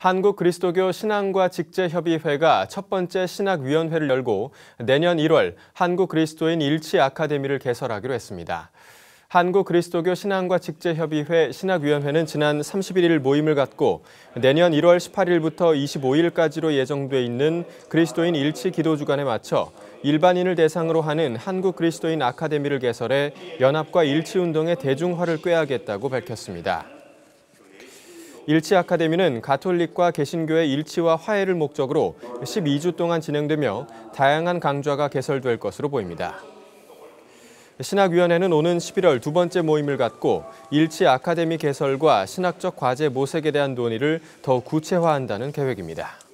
한국 그리스도교 신앙과 직제협의회가 첫 번째 신학위원회를 열고 내년 1월 한국 그리스도인 일치 아카데미를 개설하기로 했습니다. 한국 그리스도교 신앙과 직제협의회 신학위원회는 지난 31일 모임을 갖고 내년 1월 18일부터 25일까지로 예정돼 있는 그리스도인 일치 기도주간에 맞춰 일반인을 대상으로 하는 한국 그리스도인 아카데미를 개설해 연합과 일치운동의 대중화를 꾀하겠다고 밝혔습니다. 일치 아카데미는 가톨릭과 개신교의 일치와 화해를 목적으로 12주 동안 진행되며 다양한 강좌가 개설될 것으로 보입니다. 신학위원회는 오는 11월 두 번째 모임을 갖고 일치 아카데미 개설과 신학적 과제 모색에 대한 논의를 더 구체화한다는 계획입니다.